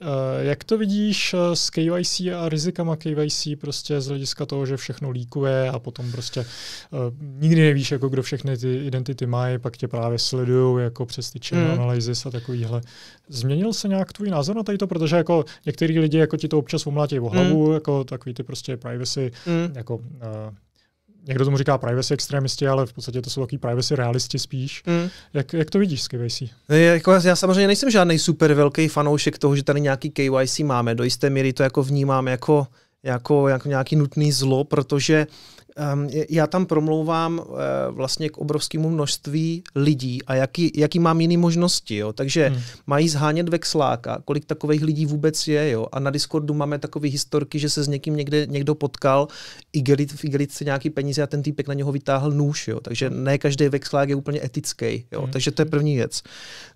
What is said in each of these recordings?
Eh, jak to vidíš eh, s KYC a rizikama KYC prostě z hlediska toho, že všechno líkuje a potom prostě eh, nikdy nevíš, jako kdo všechny ty identity mají, pak tě právě sledují jako přes ty chain mm. analysis a takovýhle. Změnil se nějak tvůj názor na to, protože jako některý lidi jako ti to občas umlátí v mm. hlavu, mm. jako takový ty prostě privacy, mm. jako uh, někdo tomu říká privacy extremisti, ale v podstatě to jsou takový privacy realisti spíš. Mm. Jak, jak to vidíš s KYC? Jako, já samozřejmě nejsem žádný super velký fanoušek toho, že tady nějaký KYC máme. Do jisté míry to jako vnímám jako, jako, jako nějaký nutný zlo, protože uh, Ehm, já tam promlouvám eh, vlastně k obrovskému množství lidí a jaký, jaký mám jiné možnosti. Jo? Takže hmm. mají zhánět vexláka, kolik takových lidí vůbec je. Jo? A na Discordu máme takové historky, že se s někým někde, někdo potkal, igelit, v se nějaký peníze a ten týpek na něho vytáhl nůž. Jo? Takže ne každý vexlák je úplně etický. Jo? Hmm. Takže to je první věc.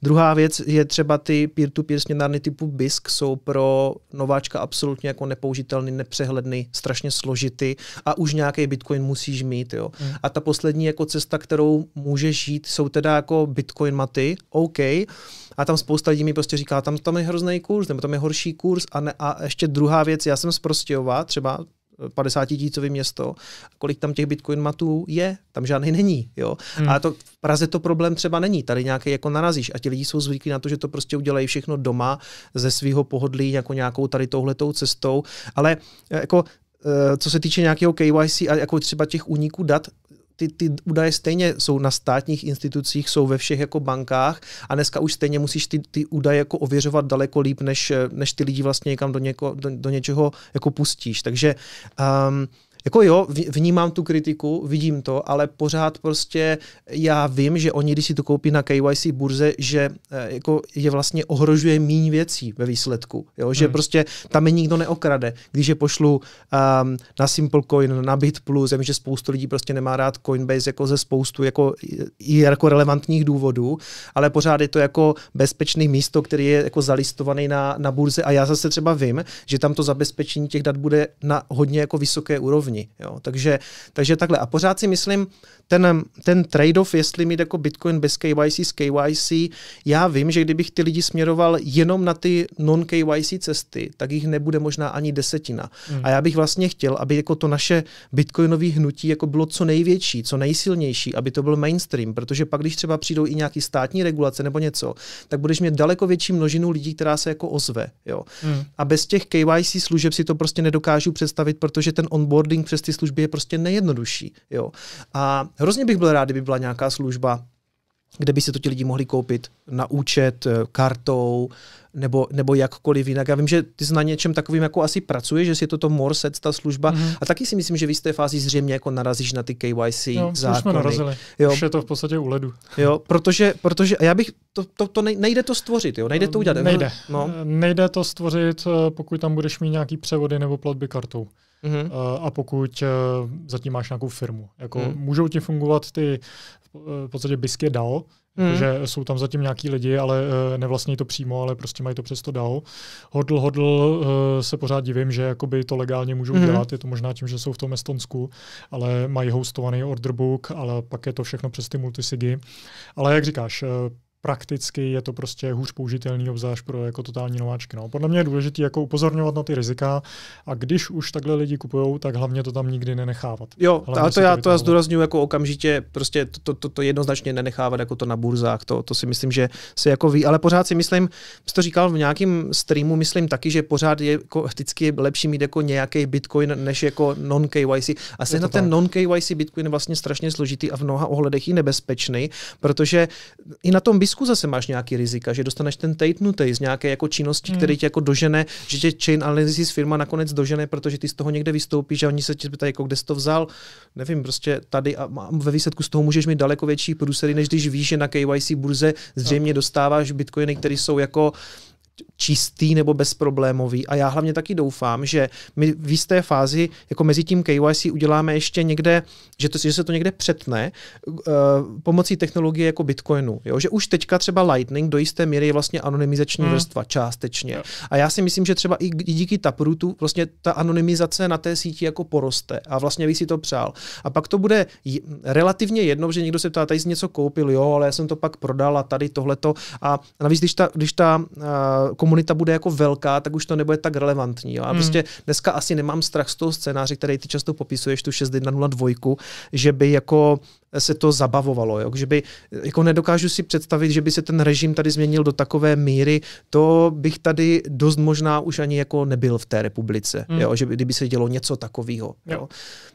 Druhá věc je třeba ty peer-to-peer směnárny typu BISK jsou pro nováčka absolutně jako nepoužitelný, nepřehledný, strašně složitý a už nějaký bitcoin Bitcoin musíš mít. Jo. Hmm. A ta poslední jako cesta, kterou můžeš žít, jsou teda jako Bitcoin maty, OK, a tam spousta lidí mi prostě říká, tam, tam je hrozný kurz, nebo tam je horší kurz. A, ne, a ještě druhá věc, já jsem z Prostějova, třeba 50 eh, tisícový město, kolik tam těch bitcoin matů je, tam žádný není. Jo? Hmm. A to v Praze to problém třeba není, tady nějaký jako narazíš a ti lidi jsou zvyklí na to, že to prostě udělají všechno doma ze svého pohodlí jako nějakou tady touhletou cestou, ale eh, jako Eh, co se týče nějakého KYC a jako třeba těch úniků dat, ty, ty údaje stejně jsou na státních institucích, jsou ve všech jako bankách a dneska už stejně musíš ty, ty údaje jako ověřovat daleko líp, než, eh, než ty lidi vlastně někam do, něko, do, do něčeho jako pustíš. Takže um, jako jo, vnímám tu kritiku, vidím to, ale pořád prostě já vím, že oni, když si to koupí na KYC burze, že eh, jako je vlastně ohrožuje míň věcí ve výsledku. Jo? Že hmm. prostě tam je nikdo neokrade. Když je pošlu um, na Simplecoin, na BitPlus, já vím, že spoustu lidí prostě nemá rád Coinbase jako ze spoustu jako, jako relevantních důvodů, ale pořád je to jako bezpečný místo, který je jako zalistovaný na, na burze a já zase třeba vím, že tam to zabezpečení těch dat bude na hodně jako vysoké úrovni oni. Jo. Takže, takže takhle. A pořád si myslím, ten, ten trade-off, jestli mít jako Bitcoin bez KYC s KYC, já vím, že kdybych ty lidi směroval jenom na ty non-KYC cesty, tak jich nebude možná ani desetina. Hmm. A já bych vlastně chtěl, aby jako to naše bitcoinové hnutí jako bylo co největší, co nejsilnější, aby to byl mainstream, protože pak, když třeba přijdou i nějaký státní regulace nebo něco, tak budeš mít daleko větší množinu lidí, která se jako ozve. Jo. Hmm. A bez těch KYC služeb si to prostě nedokážu představit, protože ten onboarding přes ty služby je prostě nejjednodušší. Jo. A hrozně bych byl rád, kdyby byla nějaká služba, kde by se to ti lidi mohli koupit na účet, eh, kartou nebo, nebo jakkoliv jinak. Já vím, že ty jsi na něčem takovým jako asi pracuješ, že si toto Morset, ta služba. Mm-hmm. A taky si myslím, že v jisté fázi zřejmě jako narazíš na ty KYC jo, zákony. jsme narazili. Jo. Už je to v podstatě u ledu. Jo, protože, protože já bych, to, to, to nejde to stvořit, jo? nejde to udělat. Nejde. No. Nejde to stvořit, eh, pokud tam budeš mít nějaký převody nebo platby kartou. Uh-huh. a pokud eh, zatím máš nějakou firmu. Jako uh-huh. Můžou ti fungovat ty eh, v podstatě bisky DAO, uh-huh. Jako, mhm. že jsou tam zatím nějaký lidi, ale nevlastní to přímo, ale prostě mají to přesto DAO. Hodl, hodl se pořád divím, že jakoby to legálně můžou uh-huh. dělat, je to možná tím, že jsou v tom Estonsku, ale mají hostovaný orderbook, ale pak je to všechno přes ty multisigy. Ale jak říkáš, prakticky je to prostě hůř použitelný, obzvlášť pro jako totální nováčky. No. Podle mě je důležité jako upozorňovat na ty rizika a když už takhle lidi kupují, tak hlavně to tam nikdy nenechávat. Jo, ale to já, to, to já zdůraznuju jako okamžitě, prostě to, to, to, to jednoznačně nenechávat jako to na burzách, to, to si myslím, že se jako ví, ale pořád si myslím, jsi to říkal v nějakém streamu, myslím taky, že pořád je jako, vždycky je lepší mít jako nějaký bitcoin než jako non-KYC. A se na ten tak. non-KYC bitcoin vlastně strašně složitý a v mnoha ohledech i nebezpečný, protože i na tom bisku Česku zase máš nějaký rizika, že dostaneš ten tejtnutý z nějaké jako činnosti, hmm. který tě jako dožene, že tě chain analysis firma nakonec dožene, protože ty z toho někde vystoupíš a oni se tě ptají, jako kde jsi to vzal. Nevím, prostě tady a ve výsledku z toho můžeš mít daleko větší průsery, než když víš, že na KYC burze zřejmě dostáváš bitcoiny, které jsou jako čistý nebo bezproblémový. A já hlavně taky doufám, že my v jisté fázi, jako mezi tím KYC, uděláme ještě někde, že, to, že se to někde přetne uh, pomocí technologie jako Bitcoinu. Jo? Že už teďka třeba Lightning do jisté míry je vlastně anonymizační hmm. vrstva částečně. Jo. A já si myslím, že třeba i díky Taprootu vlastně ta anonymizace na té síti jako poroste. A vlastně bych si to přál. A pak to bude j- relativně jedno, že někdo se ptá, tady jsi něco koupil, jo, ale já jsem to pak prodal a tady tohleto. A navíc, když ta, když ta uh, komunita bude jako velká, tak už to nebude tak relevantní. Jo? A hmm. prostě dneska asi nemám strach z toho scénáře, který ty často popisuješ, tu 6102, že by jako se to zabavovalo. Jo? Že by, jako nedokážu si představit, že by se ten režim tady změnil do takové míry, to bych tady dost možná už ani jako nebyl v té republice, hmm. jo? že by, kdyby se dělo něco takového. Jo?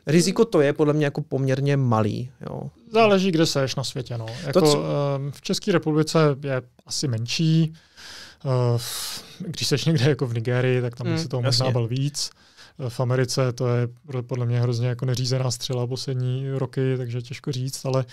Riziko to je podle mě jako poměrně malý. Jo? Záleží, kde seš na světě. No. Jako, to, co... Ehm, v České republice je asi menší, Eh, když seš někde jako v Nigérii, tak tam mm, se toho možná bal víc. Eh, v Americe to je podle mě hrozně jako neřízená střela poslední roky, takže těžko říct, ale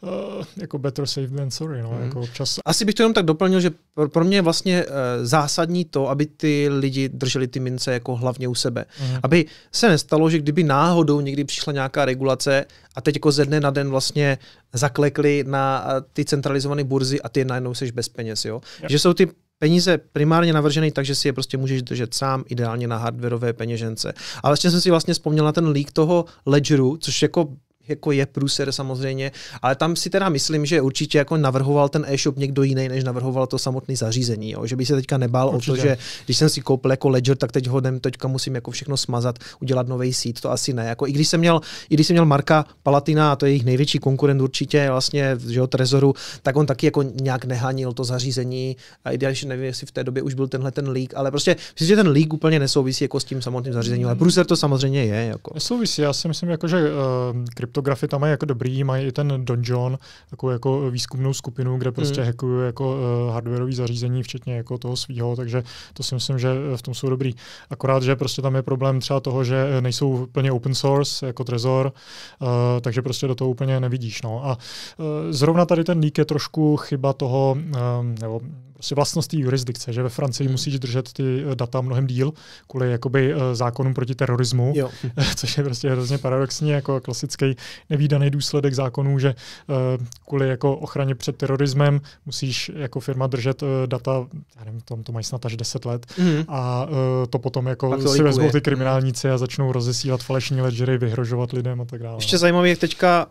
uh, jako better safe than sorry. No, mm. jako občas... Asi bych to jenom tak doplnil, že pro, pro mě je vlastně uh, zásadní to, aby ty lidi drželi ty mince jako hlavně u sebe. Mm. Aby se nestalo, že kdyby náhodou někdy přišla nějaká regulace a teď jako ze dne na den vlastně zaklekli na ty centralizované burzy a ty najednou seš bez peněz. Jo? Yep. Že jsou ty peníze primárně navržený tak, že si je prostě můžeš držet sám, ideálně na hardwareové peněžence. Ale ještě jsem si vlastně vzpomněl na ten leak toho Ledgeru, což jako jako je průser samozřejmě, ale tam si teda myslím, že určitě jako navrhoval ten e-shop někdo jiný, než navrhoval to samotné zařízení. Jo? Že by se teďka nebál určitě. o to, že když jsem si koupil jako Ledger, tak teď hodem teďka musím jako všechno smazat, udělat nový sít, to asi ne. Jako, i, když jsem měl, I když jsem měl Marka Palatina, a to je jejich největší konkurent určitě, vlastně, že jo, Trezoru, tak on taky jako nějak nehanil to zařízení. A i když nevím, jestli v té době už byl tenhle ten leak, ale prostě myslím, že ten leak úplně nesouvisí jako s tím samotným zařízením, ale mm. průser to samozřejmě je. Jako. Nesouvisí, já si myslím, jako, že uh, kryptografy tam mají jako dobrý, mají i ten Donjon, takovou jako výzkumnou skupinu, kde prostě mm. hackují jako uh, eh, hardwareové zařízení, včetně jako toho svého, takže to si myslím, že v tom jsou dobrý. Akorát, že prostě tam je problém třeba toho, že nejsou plně open source, jako Trezor, uh, takže prostě do toho úplně nevidíš. No. A uh, zrovna tady ten leak je trošku chyba toho, uh, nebo prostě vlastnost jurisdikce, že ve Francii hmm. musíš držet ty eh, data mnohem díl kvůli jakoby eh, zákonům proti terorismu, jo. což je prostě hrozně paradoxní, jako klasický nevýdaný důsledek zákonů, že eh, kvůli jako ochraně před terorismem musíš jako firma držet data, já nevím, tom to mají snad až 10 let hmm. a to potom jako to si vezmou ty kriminálníci a začnou rozesílat falešní ledgery, vyhrožovat lidem a tak dále. Ještě zajímavé, jak teďka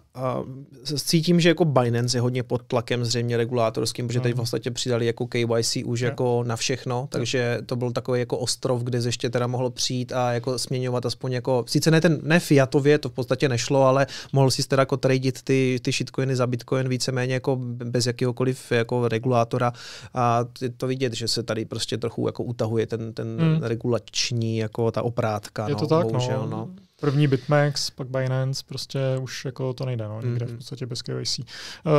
cítím, že jako Binance je hodně pod tlakem zřejmě regulátorským, protože no. teď vlastně přidali jako K KYC už no. jako na všechno, takže to byl takový jako ostrov, kde ještě teda mohlo přijít a jako směňovat aspoň jako, sice ne ten, ne fiatově, to v podstatě nešlo, ale mohl si teda jako tradit ty, ty shitcoiny za bitcoin víceméně jako bez jakýhokoliv jako regulátora a to vidět, že se tady prostě trochu jako utahuje ten, ten mm. regulační jako ta oprátka. Je no, to tak, no. bohužel, no. no. První BitMEX, pak Binance, prostě už jako to nejde, no, nikde mm-hmm. v mhm. podstatě bez KYC. Uh,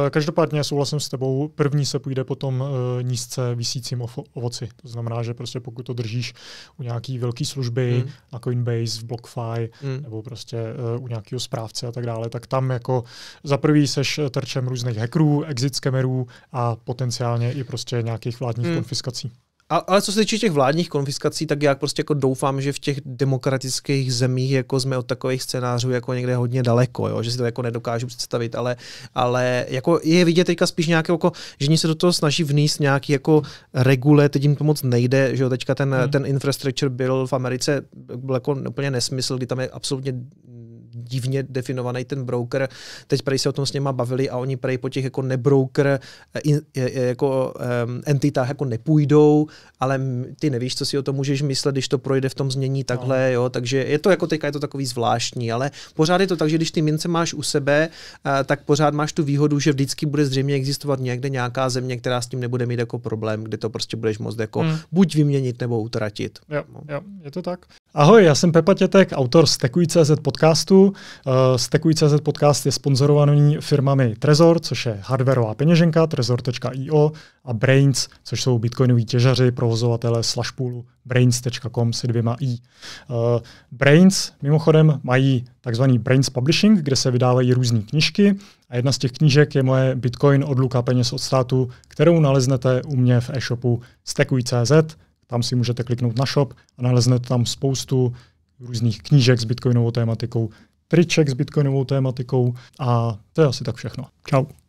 eh, každopádně souhlasím s tebou, první se půjde potom uh, nízce vysícím ovoci. To znamená, že prostě pokud to držíš u nějaký velké služby, mm. na Coinbase, v BlockFi, mm. nebo prostě uh, u nějakého správce a tak dále, tak tam jako za prvý seš terčem různých hackerů, exit scamerů a potenciálně i prostě nějakých vládních mm. konfiskací. A, ale co se týče těch vládních konfiskací, tak já prostě jako doufám, že v těch demokratických zemích jako jsme od takových scénářů jako někde hodně daleko, jo? že si to jako nedokážu představit, ale, ale jako je vidět teďka spíš nějaké, jako, že oni se do toho snaží vníst nějaký jako regule, teď jim to moc nejde, že jo? teďka ten, hmm. ten infrastructure bill v Americe byl jako úplně nesmysl, kdy tam je absolutně divně definovaný ten broker. Teď prej se o tom s něma bavili a oni prej po těch jako nebroker eh, eh, eh, jako um, entitách jako nepůjdou, ale ty nevíš, co si o tom můžeš myslet, když to projde v tom znění takhle, no. jo, takže je to jako teďka je to takový zvláštní, ale pořád je to tak, že když ty mince máš u sebe, uh, tak pořád máš tu výhodu, že vždycky bude zřejmě existovat někde nějaká země, která s tím nebude mít jako problém, kde to prostě budeš moct jako hmm. buď vyměnit nebo utratit. Jo, no. jo, je to tak. Ahoj, já jsem Pepa Tětek, autor Stekuj.cz podcastu podcastu. Eh, Stekuj podcast je sponzorovaný firmami Trezor, což je hardwareová peněženka, trezor.io a Brains, což jsou bitcoinoví těžaři, provozovatele slashpoolu brains.com se dvěma i. Eh, brains mimochodem mají takzvaný Brains Publishing, kde se vydávají různé knížky a jedna z těch knížek je moje Bitcoin odluka peněz od státu, kterou naleznete u mě v e-shopu stekuj.cz, tam si můžete kliknout na shop a naleznete tam spoustu různých knížek s bitcoinovou tématikou, triček s bitcoinovou tématikou a to je asi tak všechno. Čau.